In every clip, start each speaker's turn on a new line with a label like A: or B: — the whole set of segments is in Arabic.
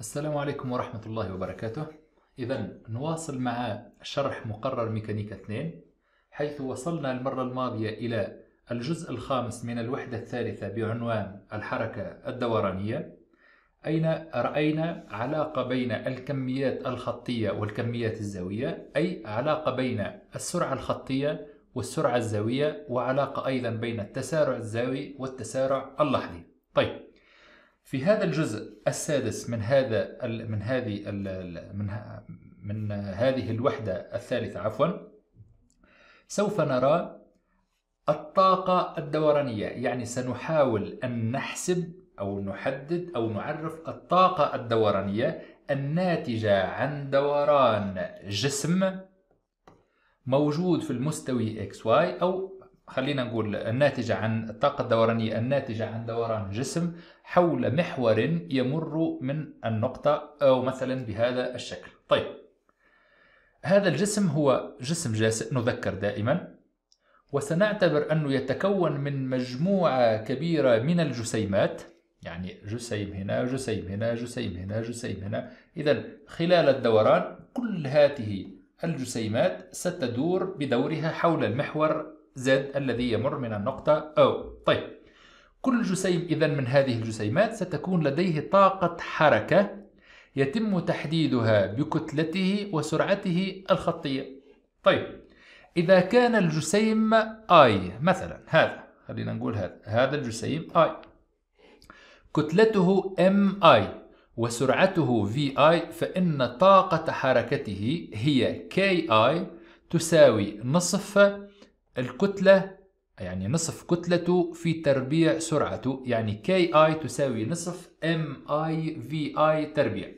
A: السلام عليكم ورحمة الله وبركاته إذا نواصل مع شرح مقرر ميكانيكا 2 حيث وصلنا المرة الماضية إلى الجزء الخامس من الوحدة الثالثة بعنوان الحركة الدورانية أين رأينا علاقة بين الكميات الخطية والكميات الزاوية أي علاقة بين السرعة الخطية والسرعة الزاوية وعلاقة أيضا بين التسارع الزاوي والتسارع اللحظي طيب في هذا الجزء السادس من هذا من هذه من من هذه الوحدة الثالثة عفوا سوف نرى الطاقة الدورانية يعني سنحاول أن نحسب أو نحدد أو نعرف الطاقة الدورانية الناتجة عن دوران جسم موجود في المستوي XY أو خلينا نقول الناتجة عن الطاقة الدورانية الناتجة عن دوران جسم حول محور يمر من النقطة أو مثلا بهذا الشكل طيب هذا الجسم هو جسم جاسر نذكر دائما وسنعتبر أنه يتكون من مجموعة كبيرة من الجسيمات يعني جسيم هنا جسيم هنا جسيم هنا جسيم هنا إذا خلال الدوران كل هذه الجسيمات ستدور بدورها حول المحور Z الذي يمر من النقطة O طيب كل جسيم إذا من هذه الجسيمات ستكون لديه طاقة حركة يتم تحديدها بكتلته وسرعته الخطية طيب إذا كان الجسيم I مثلا هذا خلينا نقول هذا هذا الجسيم I كتلته MI وسرعته VI فإن طاقة حركته هي KI تساوي نصف الكتلة يعني نصف كتلته في تربيع سرعته يعني كي اي تساوي نصف ام اي في اي تربيع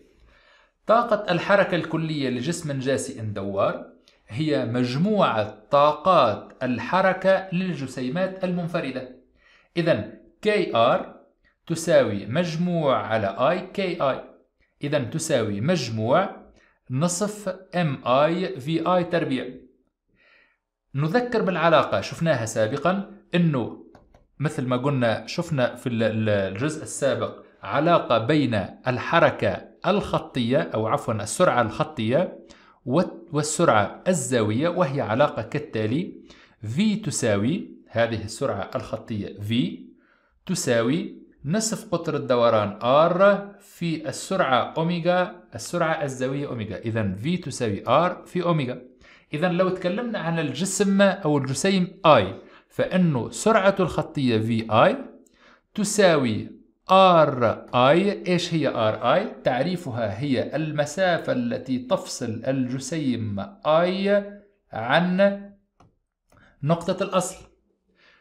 A: طاقة الحركة الكلية لجسم جاسئ دوار هي مجموعة طاقات الحركة للجسيمات المنفردة إذا كي ار تساوي مجموع على اي كي اي إذا تساوي مجموع نصف ام اي في اي تربيع نذكر بالعلاقة شفناها سابقا أنه مثل ما قلنا شفنا في الجزء السابق علاقة بين الحركة الخطية أو عفوا السرعة الخطية والسرعة الزاوية وهي علاقة كالتالي v تساوي هذه السرعة الخطية v تساوي نصف قطر الدوران r في السرعة أوميجا السرعة الزاوية أوميجا إذا v تساوي r في أوميجا إذا لو تكلمنا عن الجسم أو الجسيم I فإنه سرعة الخطية VI تساوي RI إيش هي RI؟ تعريفها هي المسافة التي تفصل الجسيم I عن نقطة الأصل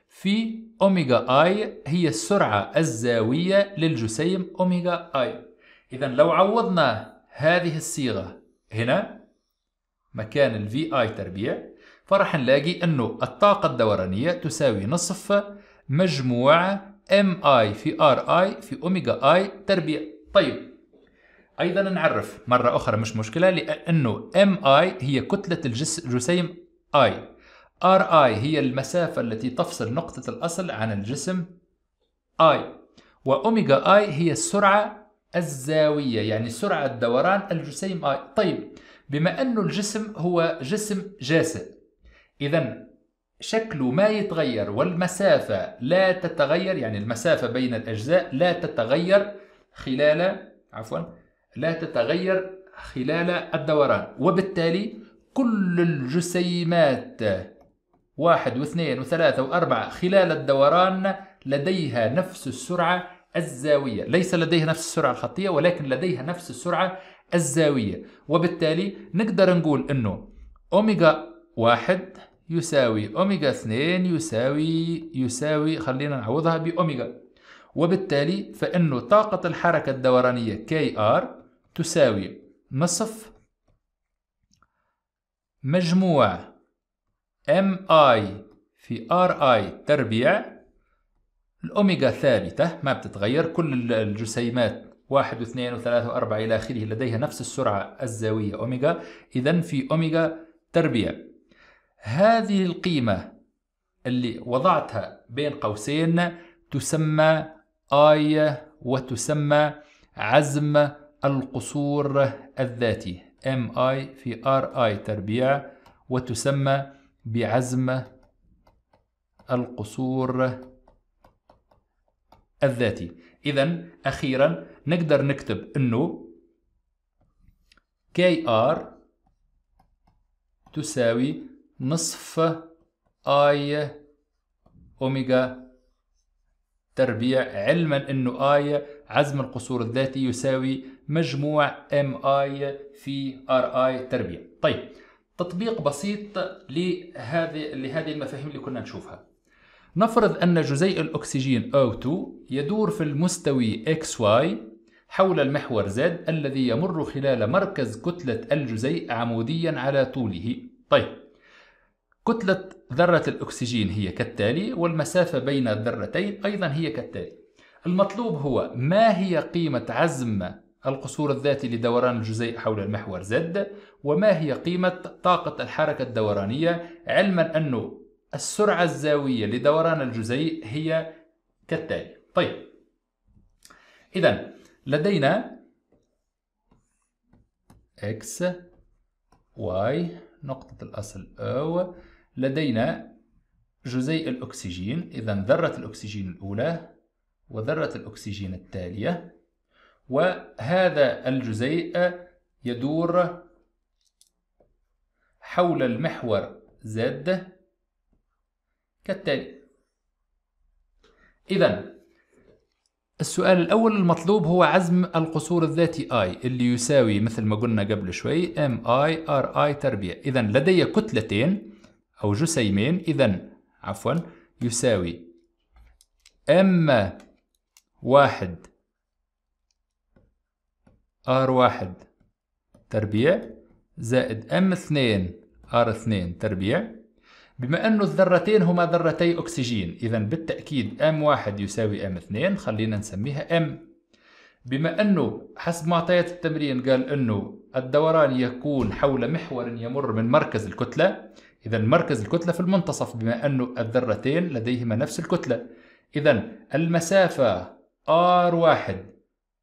A: في أوميجا آي هي السرعة الزاوية للجسيم أوميجا آي إذا لو عوضنا هذه الصيغة هنا مكان الفي اي تربيع فرح نلاقي انه الطاقة الدورانية تساوي نصف مجموع ام اي في ار اي في اوميجا اي تربيع طيب ايضا نعرف مرة اخرى مش مشكلة لانه ام اي هي كتلة الجسيم اي ار اي هي المسافة التي تفصل نقطة الاصل عن الجسم اي واوميجا اي هي السرعة الزاوية يعني سرعة دوران الجسيم اي طيب بما أن الجسم هو جسم جاسد إذا شكله ما يتغير والمسافة لا تتغير يعني المسافة بين الأجزاء لا تتغير خلال عفوا لا تتغير خلال الدوران وبالتالي كل الجسيمات واحد واثنين وثلاثة وأربعة خلال الدوران لديها نفس السرعة الزاوية ليس لديها نفس السرعة الخطية ولكن لديها نفس السرعة الزاوية وبالتالي نقدر نقول أنه أوميجا واحد يساوي أوميجا اثنين يساوي يساوي خلينا نعوضها بأوميجا وبالتالي فإنه طاقة الحركة الدورانية كي آر تساوي نصف مجموع ام اي في ار اي تربيع الأوميجا ثابتة ما بتتغير كل الجسيمات واحد واثنين وثلاثة وأربعة إلى آخره لديها نفس السرعة الزاوية أوميجا إذا في أوميجا تربيع هذه القيمة اللي وضعتها بين قوسين تسمى آية وتسمى عزم القصور الذاتي اي في اي تربيع وتسمى بعزم القصور الذاتي إذا أخيرا نقدر نكتب أنه كي آر تساوي نصف آي أوميجا تربيع علما أنه آي عزم القصور الذاتي يساوي مجموع ام اي في ار اي تربيع طيب تطبيق بسيط لهذه لهذه المفاهيم اللي كنا نشوفها نفرض أن جزيء الأكسجين O2 يدور في المستوي XY حول المحور Z الذي يمر خلال مركز كتلة الجزيء عموديا على طوله طيب كتلة ذرة الأكسجين هي كالتالي والمسافة بين الذرتين أيضا هي كالتالي المطلوب هو ما هي قيمة عزم القصور الذاتي لدوران الجزيء حول المحور Z وما هي قيمة طاقة الحركة الدورانية علما أنه السرعة الزاوية لدوران الجزيء هي كالتالي طيب إذا لدينا x y نقطة الأصل O لدينا جزيء الأكسجين إذا ذرة الأكسجين الأولى وذرة الأكسجين التالية وهذا الجزيء يدور حول المحور Z كالتالي إذا السؤال الأول المطلوب هو عزم القصور الذاتي I اللي يساوي مثل ما قلنا قبل شوي ار اي تربيع إذا لدي كتلتين أو جسيمين إذا عفوا يساوي ام واحد ار واحد تربيع زائد ام اثنين ار اثنين تربيع بما أنه الذرتين هما ذرتي أكسجين إذا بالتأكيد M1 يساوي M2 خلينا نسميها M بما أنه حسب معطيات التمرين قال أنه الدوران يكون حول محور يمر من مركز الكتلة إذا مركز الكتلة في المنتصف بما أنه الذرتين لديهما نفس الكتلة إذا المسافة R1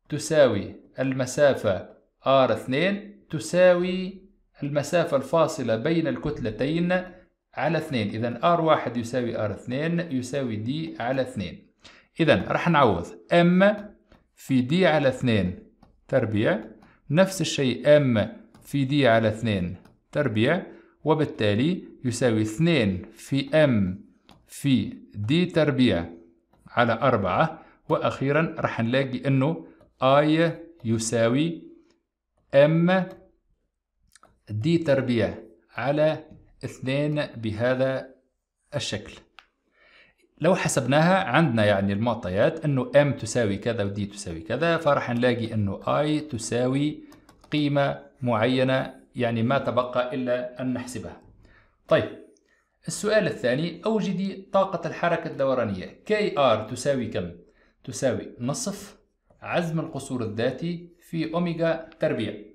A: تساوي المسافة R2 تساوي المسافة الفاصلة بين الكتلتين على 2 اذا ار R1 يساوي ار 2 يساوي دي على 2 إذا راح نعوض ام في دي على 2 تربيع نفس الشيء ام في دي على 2 تربيع وبالتالي يساوي 2 في ام في دي تربيع على 4 وأخيرا راح نلاقي أنه اي يساوي ام دي تربيع على اثنين بهذا الشكل لو حسبناها عندنا يعني المعطيات انه m تساوي كذا و d تساوي كذا فراح نلاقي انه i تساوي قيمة معينة يعني ما تبقى الا ان نحسبها طيب السؤال الثاني اوجدي طاقة الحركة الدورانية kr تساوي كم؟ تساوي نصف عزم القصور الذاتي في اوميجا تربيع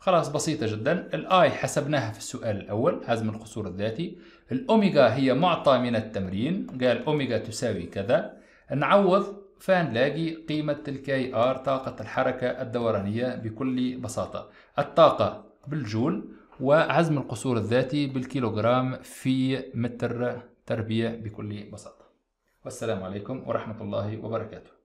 A: خلاص بسيطة جدا الاي حسبناها في السؤال الأول حزم القصور الذاتي الأوميجا هي معطى من التمرين قال أوميجا تساوي كذا نعوض فنلاقي قيمة الكي ار طاقة الحركة الدورانية بكل بساطة الطاقة بالجول وعزم القصور الذاتي بالكيلوغرام في متر تربية بكل بساطة والسلام عليكم ورحمة الله وبركاته